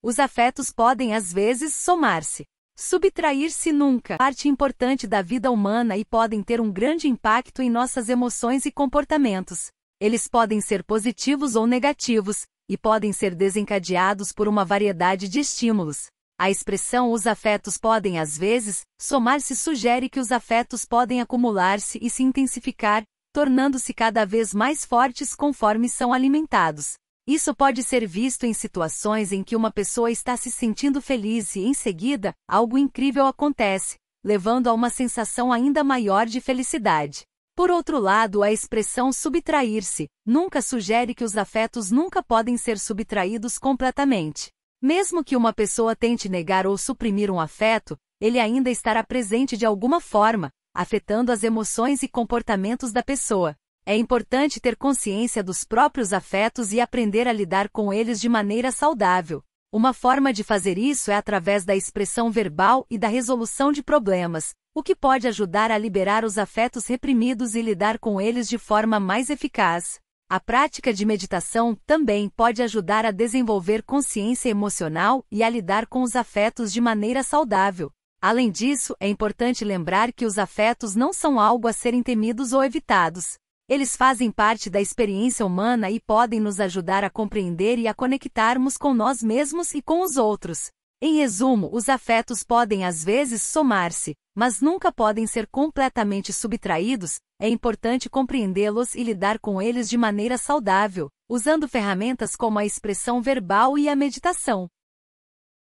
Os afetos podem às vezes somar-se, subtrair-se nunca, parte importante da vida humana e podem ter um grande impacto em nossas emoções e comportamentos. Eles podem ser positivos ou negativos, e podem ser desencadeados por uma variedade de estímulos. A expressão os afetos podem às vezes somar-se sugere que os afetos podem acumular-se e se intensificar, tornando-se cada vez mais fortes conforme são alimentados. Isso pode ser visto em situações em que uma pessoa está se sentindo feliz e, em seguida, algo incrível acontece, levando a uma sensação ainda maior de felicidade. Por outro lado, a expressão subtrair-se nunca sugere que os afetos nunca podem ser subtraídos completamente. Mesmo que uma pessoa tente negar ou suprimir um afeto, ele ainda estará presente de alguma forma, afetando as emoções e comportamentos da pessoa. É importante ter consciência dos próprios afetos e aprender a lidar com eles de maneira saudável. Uma forma de fazer isso é através da expressão verbal e da resolução de problemas, o que pode ajudar a liberar os afetos reprimidos e lidar com eles de forma mais eficaz. A prática de meditação também pode ajudar a desenvolver consciência emocional e a lidar com os afetos de maneira saudável. Além disso, é importante lembrar que os afetos não são algo a serem temidos ou evitados. Eles fazem parte da experiência humana e podem nos ajudar a compreender e a conectarmos com nós mesmos e com os outros. Em resumo, os afetos podem às vezes somar-se, mas nunca podem ser completamente subtraídos, é importante compreendê-los e lidar com eles de maneira saudável, usando ferramentas como a expressão verbal e a meditação.